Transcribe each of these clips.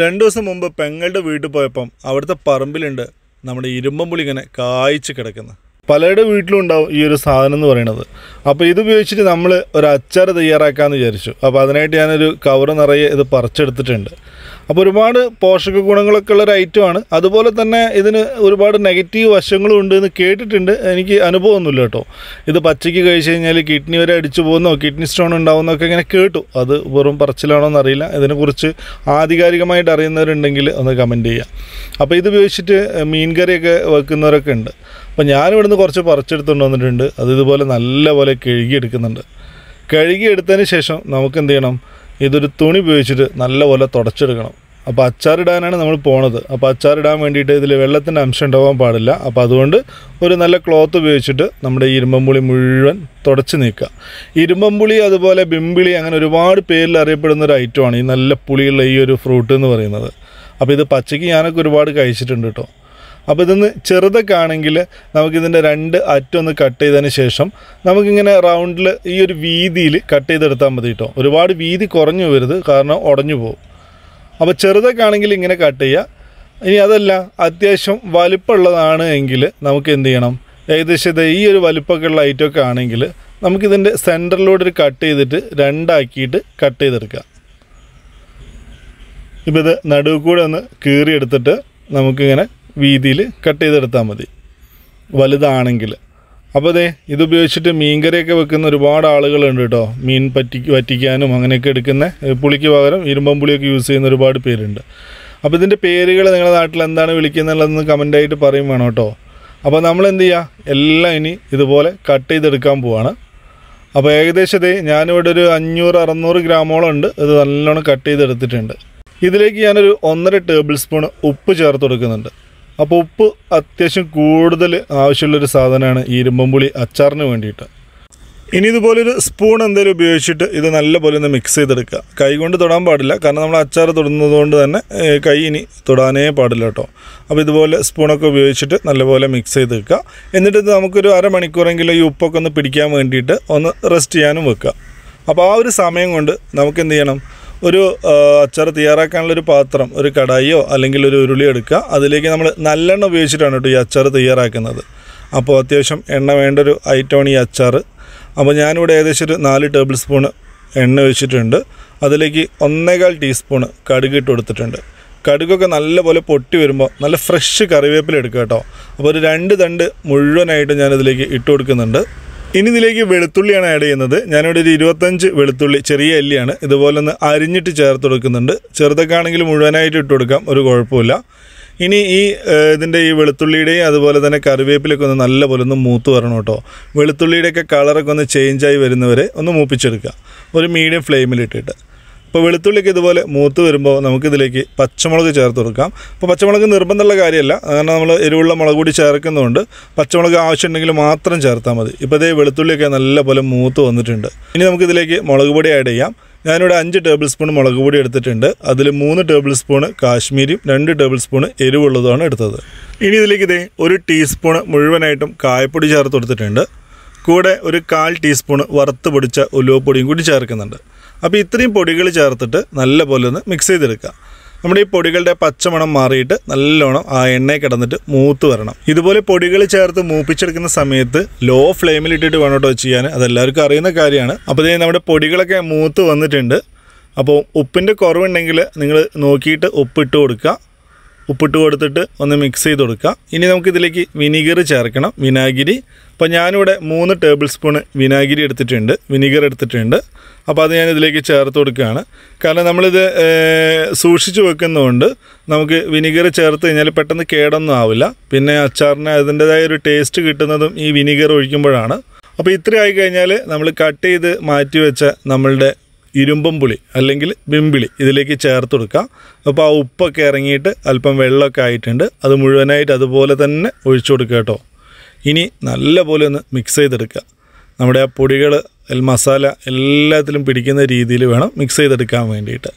രണ്ട് ദിവസം മുമ്പ് പെങ്ങളുടെ വീട്ടിൽ പോയപ്പം അവിടുത്തെ പറമ്പിലുണ്ട് നമ്മുടെ ഇരുമ്പം പുളി ഇങ്ങനെ കായ്ച്ച് കിടക്കുന്നത് പലരുടെ വീട്ടിലും ഉണ്ടാവും ഈ ഒരു സാധനം എന്ന് പറയുന്നത് അപ്പോൾ ഇത് ഉപയോഗിച്ചിട്ട് നമ്മൾ ഒരു അച്ചാർ തയ്യാറാക്കാമെന്ന് വിചാരിച്ചു അപ്പോൾ അതിനായിട്ട് ഞാനൊരു കവർ നിറയെ ഇത് പറിച്ചെടുത്തിട്ടുണ്ട് അപ്പോൾ ഒരുപാട് പോഷക ഗുണങ്ങളൊക്കെ ഉള്ളൊരു ഐറ്റമാണ് അതുപോലെ തന്നെ ഇതിന് ഒരുപാട് നെഗറ്റീവ് വശങ്ങളും ഉണ്ട് എന്ന് കേട്ടിട്ടുണ്ട് എനിക്ക് അനുഭവമൊന്നുമില്ല കേട്ടോ ഇത് പച്ചയ്ക്ക് കഴിച്ചു കഴിഞ്ഞാൽ കിഡ്നി വരെ അടിച്ചു പോകുന്നോ കിഡ്നി സ്റ്റോൺ ഉണ്ടാകുന്നോ ഒക്കെ ഇങ്ങനെ കേട്ടു അത് വെറും പറച്ചിലാണോ എന്നറിയില്ല ഇതിനെക്കുറിച്ച് ആധികാരികമായിട്ട് അറിയുന്നവരുണ്ടെങ്കിൽ ഒന്ന് കമൻറ്റ് ചെയ്യാം അപ്പോൾ ഇത് ഉപയോഗിച്ചിട്ട് മീൻകറിയൊക്കെ വെക്കുന്നവരൊക്കെ ഉണ്ട് അപ്പോൾ ഞാനിവിടുന്ന് കുറച്ച് പറിച്ചെടുത്തുകൊണ്ട് വന്നിട്ടുണ്ട് അത് ഇതുപോലെ നല്ലപോലെ കഴുകിയെടുക്കുന്നുണ്ട് കഴുകിയെടുത്തതിന് ശേഷം നമുക്ക് എന്ത് ചെയ്യണം ഇതൊരു തുണി ഉപയോഗിച്ചിട്ട് നല്ലപോലെ തുടച്ചെടുക്കണം അപ്പോൾ അച്ചാറിടാനാണ് നമ്മൾ പോണത് അപ്പോൾ അച്ചാറിടാൻ വേണ്ടിയിട്ട് ഇതിൽ വെള്ളത്തിൻ്റെ അംശം ഉണ്ടാവാൻ പാടില്ല അപ്പോൾ അതുകൊണ്ട് ഒരു നല്ല ക്ലോത്ത് ഉപയോഗിച്ചിട്ട് നമ്മുടെ ഈ ഇരുമ്പമ്പുളി മുഴുവൻ തുടച്ച് നീക്കുക ഇരുമ്പമ്പുളി അതുപോലെ ബിമ്പിളി അങ്ങനെ ഒരുപാട് പേരിൽ അറിയപ്പെടുന്ന ഒരു ഐറ്റമാണ് ഈ നല്ല പുളിയുള്ള ഈ ഒരു ഫ്രൂട്ട് എന്ന് പറയുന്നത് അപ്പോൾ ഇത് പച്ചയ്ക്ക് ഞാനൊക്കെ ഒരുപാട് കഴിച്ചിട്ടുണ്ട് കേട്ടോ അപ്പോൾ ഇതൊന്ന് ചെറുതൊക്കെ ആണെങ്കിൽ നമുക്കിതിൻ്റെ രണ്ട് ഒന്ന് കട്ട് ചെയ്തതിന് ശേഷം നമുക്കിങ്ങനെ റൗണ്ടിൽ ഈ ഒരു വീതിയിൽ കട്ട് ചെയ്തെടുത്താൽ മതി കേട്ടോ ഒരുപാട് വീതി കുറഞ്ഞു വരുത് കാരണം ഉടഞ്ഞു പോകും അപ്പോൾ ചെറുതൊക്കെ ആണെങ്കിൽ ഇങ്ങനെ കട്ട് ചെയ്യുക ഇനി അതല്ല അത്യാവശ്യം വലിപ്പമുള്ളതാണ് എങ്കിൽ നമുക്ക് എന്ത് ചെയ്യണം ഏകദേശം ഇത് ഈ ഒരു വലിപ്പമൊക്കെ ഉള്ള ഐറ്റമൊക്കെ ആണെങ്കിൽ നമുക്കിതിൻ്റെ സെൻറ്ററിലൂടെ ഒരു കട്ട് ചെയ്തിട്ട് രണ്ടാക്കിയിട്ട് കട്ട് ചെയ്തെടുക്കാം ഇപ്പോൾ ഇത് നടുവ് കൂടെ ഒന്ന് കീറിയെടുത്തിട്ട് നമുക്കിങ്ങനെ വീതിയിൽ കട്ട് ചെയ്തെടുത്താൽ മതി വലുതാണെങ്കിൽ അപ്പോൾ അതെ ഇതുപയോഗിച്ചിട്ട് മീൻകറിയൊക്കെ വെക്കുന്ന ഒരുപാട് ആളുകളുണ്ട് കേട്ടോ മീൻ പറ്റി വറ്റിക്കാനും അങ്ങനെയൊക്കെ എടുക്കുന്ന പുളിക്ക് പകരം ഇരുമ്പം പുളിയൊക്കെ യൂസ് ചെയ്യുന്ന ഒരുപാട് പേരുണ്ട് അപ്പോൾ ഇതിൻ്റെ പേരുകൾ നിങ്ങളുടെ നാട്ടിൽ എന്താണ് വിളിക്കുന്നുള്ളതെന്ന് കമൻ്റായിട്ട് പറയും വേണം കേട്ടോ അപ്പോൾ നമ്മൾ എന്ത് ചെയ്യുക എല്ലാം ഇനി ഇതുപോലെ കട്ട് ചെയ്തെടുക്കാൻ പോവാണ് അപ്പോൾ ഏകദേശം ഇതേ ഞാനിവിടെ ഒരു അഞ്ഞൂറ് അറുന്നൂറ് ഗ്രാമോളം ഉണ്ട് ഇത് നല്ലോണം കട്ട് ചെയ്തെടുത്തിട്ടുണ്ട് ഇതിലേക്ക് ഞാനൊരു ഒന്നര ടേബിൾ സ്പൂൺ ഉപ്പ് ചേർത്ത് കൊടുക്കുന്നുണ്ട് അപ്പോൾ ഉപ്പ് അത്യാവശ്യം കൂടുതൽ ആവശ്യമുള്ളൊരു സാധനമാണ് ഈ ഇരുമ്പമ്പുളി അച്ചാറിന് വേണ്ടിയിട്ട് ഇനി ഇതുപോലൊരു സ്പൂൺ എന്തെങ്കിലും ഉപയോഗിച്ചിട്ട് ഇത് നല്ലപോലെ ഒന്ന് മിക്സ് ചെയ്തെടുക്കുക കൈ കൊണ്ട് തൊടാൻ പാടില്ല കാരണം നമ്മൾ അച്ചാർ തൊടുന്നത് കൊണ്ട് തന്നെ കൈ ഇനി തൊടാനേ പാടില്ല കേട്ടോ അപ്പോൾ ഇതുപോലെ സ്പൂണൊക്കെ ഉപയോഗിച്ചിട്ട് നല്ലപോലെ മിക്സ് ചെയ്ത് വെക്കുക എന്നിട്ട് ഇത് നമുക്കൊരു അരമണിക്കൂറെങ്കിലും ഈ ഉപ്പൊക്കെ ഒന്ന് പിടിക്കാൻ വേണ്ടിയിട്ട് ഒന്ന് റെസ്റ്റ് ചെയ്യാനും വെക്കുക അപ്പോൾ ആ ഒരു സമയം കൊണ്ട് നമുക്ക് എന്ത് ചെയ്യണം ഒരു അച്ചാർ തയ്യാറാക്കാനുള്ളൊരു പാത്രം ഒരു കടായിയോ അല്ലെങ്കിൽ ഒരു ഉരുളി എടുക്കുക അതിലേക്ക് നമ്മൾ നല്ലെണ്ണ ഉപയോഗിച്ചിട്ടാണ് കേട്ടോ ഈ അച്ചാർ തയ്യാറാക്കുന്നത് അപ്പോൾ അത്യാവശ്യം എണ്ണ വേണ്ട ഒരു ഐറ്റമാണ് ഈ അച്ചാർ അപ്പോൾ ഞാനിവിടെ ഏകദേശം ഒരു നാല് ടേബിൾ സ്പൂൺ എണ്ണ ഒഴിച്ചിട്ടുണ്ട് അതിലേക്ക് ഒന്നേകാൽ ടീസ്പൂണ് കടുക് ഇട്ട് കൊടുത്തിട്ടുണ്ട് കടുകൊക്കെ നല്ലപോലെ പൊട്ടി വരുമ്പോൾ നല്ല ഫ്രഷ് കറിവേപ്പില എടുക്കുക കേട്ടോ അപ്പോൾ ഒരു രണ്ട് തണ്ട് മുഴുവനായിട്ട് ഞാനിതിലേക്ക് ഇട്ട് കൊടുക്കുന്നുണ്ട് ഇനി ഇതിലേക്ക് വെളുത്തുള്ളിയാണ് ആഡ് ചെയ്യുന്നത് ഞാനിവിടെ ഒരു ഇരുപത്തഞ്ച് വെളുത്തുള്ളി ചെറിയ അല്ലിയാണ് ഇതുപോലെ ഒന്ന് അരിഞ്ഞിട്ട് ചേർത്ത് കൊടുക്കുന്നുണ്ട് ചെറുതൊക്കെ ആണെങ്കിൽ മുഴുവനായിട്ട് ഇട്ട് കൊടുക്കാം ഒരു കുഴപ്പമില്ല ഇനി ഈ ഇതിൻ്റെ ഈ വെളുത്തുള്ളിയുടെയും അതുപോലെ തന്നെ കറിവേപ്പിലൊക്കെ ഒന്ന് നല്ലപോലെ ഒന്ന് മൂത്ത് വരണം കേട്ടോ വെളുത്തുള്ളിയുടെയൊക്കെ കളറൊക്കെ ഒന്ന് ചേഞ്ചായി വരുന്നവരെ ഒന്ന് മൂപ്പിച്ചെടുക്കുക ഒരു മീഡിയം ഫ്ലെയിമിലിട്ടിട്ട് അപ്പോൾ വെളുത്തുള്ളിക്ക് ഇതുപോലെ മൂത്ത് വരുമ്പോൾ നമുക്കിതിലേക്ക് പച്ചമുളക് ചേർത്ത് കൊടുക്കാം അപ്പോൾ പച്ചമുളക് നിർബന്ധമുള്ള കാര്യമല്ല കാരണം നമ്മൾ എരിവുള്ള മുളക് കൂടി ചേർക്കുന്നതുകൊണ്ട് പച്ചമുളക് ആവശ്യമുണ്ടെങ്കിൽ മാത്രം ചേർത്താൽ മതി ഇപ്പോൾ ഇതേ വെളുത്തുള്ളിയൊക്കെ നല്ലപോലെ മൂത്ത് വന്നിട്ടുണ്ട് ഇനി നമുക്കിതിലേക്ക് മുളക് പൊടി ആഡ് ചെയ്യാം ഞാനിവിടെ അഞ്ച് ടേബിൾ സ്പൂൺ മുളക് പൊടി എടുത്തിട്ടുണ്ട് അതിൽ മൂന്ന് ടേബിൾ സ്പൂൺ കാശ്മീരിയും രണ്ട് ടേബിൾ സ്പൂൺ എരിവുള്ളതുമാണ് എടുത്തത് ഇനി ഇതിലേക്ക് ഇതേ ഒരു ടീസ്പൂൺ മുഴുവനായിട്ടും കായപ്പൊടി ചേർത്ത് കൊടുത്തിട്ടുണ്ട് കൂടെ ഒരു കാൽ ടീസ്പൂൺ വറുത്ത് പൊടിച്ച ഉലുവപ്പൊടിയും കൂടി ചേർക്കുന്നുണ്ട് അപ്പോൾ ഇത്രയും പൊടികൾ ചേർത്തിട്ട് നല്ലപോലെ ഒന്ന് മിക്സ് ചെയ്തെടുക്കുക നമ്മുടെ ഈ പൊടികളുടെ പച്ചമണം മാറിയിട്ട് നല്ലോണം ആ എണ്ണയിൽ കിടന്നിട്ട് മൂത്ത് വരണം ഇതുപോലെ പൊടികൾ ചേർത്ത് മൂപ്പിച്ചെടുക്കുന്ന സമയത്ത് ലോ ഫ്ലെയിമിൽ ഇട്ടിട്ട് വേണം കേട്ടോ ചെയ്യാൻ അതെല്ലാവർക്കും അറിയുന്ന കാര്യമാണ് അപ്പോൾ ഇതേ നമ്മുടെ പൊടികളൊക്കെ മൂത്ത് വന്നിട്ടുണ്ട് അപ്പോൾ ഉപ്പിൻ്റെ കുറവുണ്ടെങ്കിൽ നിങ്ങൾ നോക്കിയിട്ട് ഉപ്പ് ഇട്ട് കൊടുക്കുക ഉപ്പിട്ട് കൊടുത്തിട്ട് ഒന്ന് മിക്സ് ചെയ്ത് കൊടുക്കാം ഇനി നമുക്ക് ഇതിലേക്ക് വിനീഗർ ചേർക്കണം വിനാഗിരി അപ്പോൾ ഞാനിവിടെ മൂന്ന് ടേബിൾ സ്പൂൺ വിനാഗിരി എടുത്തിട്ടുണ്ട് വിനീഗർ എടുത്തിട്ടുണ്ട് അപ്പോൾ അത് ഞാൻ ഇതിലേക്ക് ചേർത്ത് കൊടുക്കുകയാണ് കാരണം നമ്മളിത് സൂക്ഷിച്ച് വെക്കുന്നതുകൊണ്ട് നമുക്ക് വിനീഗർ ചേർത്ത് കഴിഞ്ഞാൽ പെട്ടെന്ന് കേടൊന്നും ആവില്ല പിന്നെ അച്ചാറിന് അതിൻ്റേതായ ഒരു ടേസ്റ്റ് കിട്ടുന്നതും ഈ വിനീഗർ ഒഴിക്കുമ്പോഴാണ് അപ്പോൾ ഇത്രയായി ആയി കഴിഞ്ഞാൽ നമ്മൾ കട്ട് ചെയ്ത് മാറ്റി വെച്ച നമ്മളുടെ പുളി അല്ലെങ്കിൽ വെമ്പിളി ഇതിലേക്ക് ചേർത്ത് കൊടുക്കുക അപ്പോൾ ആ ഉപ്പൊക്കെ ഇറങ്ങിയിട്ട് അല്പം വെള്ളമൊക്കെ ആയിട്ടുണ്ട് അത് മുഴുവനായിട്ട് അതുപോലെ തന്നെ ഒഴിച്ചു കൊടുക്കുക കേട്ടോ ഇനി നല്ലപോലെ ഒന്ന് മിക്സ് ചെയ്തെടുക്കുക നമ്മുടെ ആ പൊടികൾ മസാല എല്ലാത്തിലും പിടിക്കുന്ന രീതിയിൽ വേണം മിക്സ് ചെയ്തെടുക്കാൻ വേണ്ടിയിട്ട്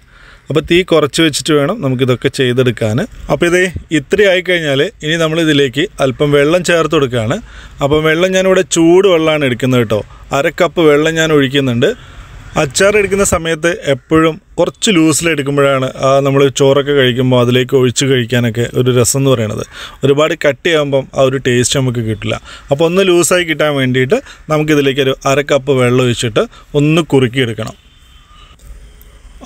അപ്പോൾ തീ കുറച്ച് വെച്ചിട്ട് വേണം നമുക്കിതൊക്കെ ചെയ്തെടുക്കാൻ അപ്പോൾ ഇതേ ഇത്ര ആയിക്കഴിഞ്ഞാൽ ഇനി നമ്മൾ ഇതിലേക്ക് അല്പം വെള്ളം ചേർത്ത് കൊടുക്കുകയാണ് അപ്പം വെള്ളം ഞാനിവിടെ ചൂട് വെള്ളമാണ് എടുക്കുന്നത് കേട്ടോ അര കപ്പ് വെള്ളം ഞാൻ ഒഴിക്കുന്നുണ്ട് അച്ചാർ എടുക്കുന്ന സമയത്ത് എപ്പോഴും കുറച്ച് എടുക്കുമ്പോഴാണ് നമ്മൾ ചോറൊക്കെ കഴിക്കുമ്പോൾ അതിലേക്ക് ഒഴിച്ച് കഴിക്കാനൊക്കെ ഒരു രസം എന്ന് പറയുന്നത് ഒരുപാട് ചെയ്യുമ്പം ആ ഒരു ടേസ്റ്റ് നമുക്ക് കിട്ടില്ല അപ്പോൾ ഒന്ന് ലൂസായി കിട്ടാൻ വേണ്ടിയിട്ട് നമുക്കിതിലേക്ക് ഒരു അര കപ്പ് വെള്ളം ഒഴിച്ചിട്ട് ഒന്ന് കുറുക്കിയെടുക്കണം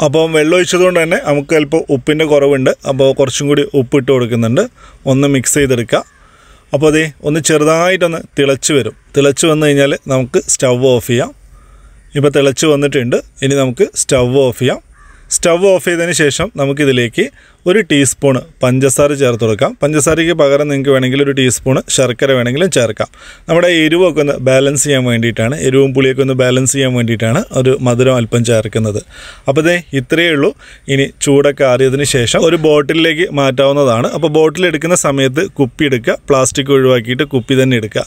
അപ്പം വെള്ളം ഒഴിച്ചതുകൊണ്ട് തന്നെ നമുക്ക് ചിലപ്പോൾ ഉപ്പിൻ്റെ കുറവുണ്ട് അപ്പോൾ കുറച്ചും കൂടി ഉപ്പിട്ട് കൊടുക്കുന്നുണ്ട് ഒന്ന് മിക്സ് ചെയ്തെടുക്കുക അപ്പോൾ അതേ ഒന്ന് ചെറുതായിട്ടൊന്ന് തിളച്ച് വരും തിളച്ച് വന്നു കഴിഞ്ഞാൽ നമുക്ക് സ്റ്റവ് ഓഫ് ചെയ്യാം ഇപ്പോൾ തിളച്ച് വന്നിട്ടുണ്ട് ഇനി നമുക്ക് സ്റ്റവ് ഓഫ് ചെയ്യാം സ്റ്റവ് ഓഫ് ചെയ്തതിന് ശേഷം നമുക്കിതിലേക്ക് ഒരു ടീസ്പൂൺ പഞ്ചസാര ചേർത്ത് കൊടുക്കാം പഞ്ചസാരയ്ക്ക് പകരം നിങ്ങൾക്ക് വേണമെങ്കിൽ ഒരു ടീസ്പൂണ് ശർക്കര വേണമെങ്കിലും ചേർക്കാം നമ്മുടെ എരിവൊക്കെ ഒന്ന് ബാലൻസ് ചെയ്യാൻ വേണ്ടിയിട്ടാണ് എരിവും പുളിയൊക്കെ ഒന്ന് ബാലൻസ് ചെയ്യാൻ വേണ്ടിയിട്ടാണ് ഒരു മധുരം അല്പം ചേർക്കുന്നത് അപ്പോൾ ഇതേ ഇത്രയേ ഉള്ളൂ ഇനി ചൂടൊക്കെ ആറിയതിന് ശേഷം ഒരു ബോട്ടിലേക്ക് മാറ്റാവുന്നതാണ് അപ്പോൾ ബോട്ടിൽ എടുക്കുന്ന സമയത്ത് കുപ്പി എടുക്കുക പ്ലാസ്റ്റിക് ഒഴിവാക്കിയിട്ട് കുപ്പി തന്നെ എടുക്കുക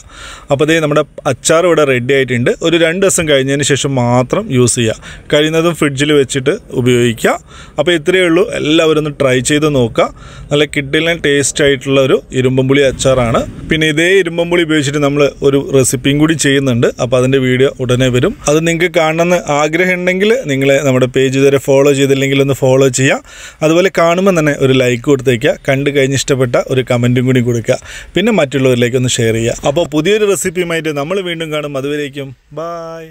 അപ്പോൾ ഇതേ നമ്മുടെ അച്ചാർ ഇവിടെ റെഡി ആയിട്ടുണ്ട് ഒരു രണ്ട് ദിവസം കഴിഞ്ഞതിന് ശേഷം മാത്രം യൂസ് ചെയ്യുക കഴിയുന്നതും ഫ്രിഡ്ജിൽ വെച്ചിട്ട് ഉപയോഗിക്കുക അപ്പോൾ ഇത്രയേ ഉള്ളൂ എല്ലാവരും ഒന്ന് ട്രൈ ചെയ്ത് നോക്കുക നല്ല കിഡിലും ടേസ്റ്റ് ആയിട്ടുള്ള ഒരു ഇരുമ്പമ്പുളി അച്ചാറാണ് പിന്നെ ഇതേ ഇരുമ്പമ്പുളി ഉപയോഗിച്ചിട്ട് നമ്മൾ ഒരു റെസിപ്പിയും കൂടി ചെയ്യുന്നുണ്ട് അപ്പോൾ അതിൻ്റെ വീഡിയോ ഉടനെ വരും അത് നിങ്ങൾക്ക് കാണണമെന്ന് ആഗ്രഹം ഉണ്ടെങ്കിൽ നിങ്ങൾ നമ്മുടെ പേജ് ഇതുവരെ ഫോളോ ചെയ്തില്ലെങ്കിൽ ഒന്ന് ഫോളോ ചെയ്യാം അതുപോലെ കാണുമ്പോൾ തന്നെ ഒരു ലൈക്ക് കൊടുത്തേക്കുക കണ്ടു കഴിഞ്ഞ് ഇഷ്ടപ്പെട്ട ഒരു കമൻറ്റും കൂടി കൊടുക്കുക പിന്നെ മറ്റുള്ളവരിലേക്ക് ഒന്ന് ഷെയർ ചെയ്യുക അപ്പോൾ പുതിയൊരു റെസിപ്പിയുമായിട്ട് നമ്മൾ വീണ്ടും കാണും അതുവരേക്കും ബായ്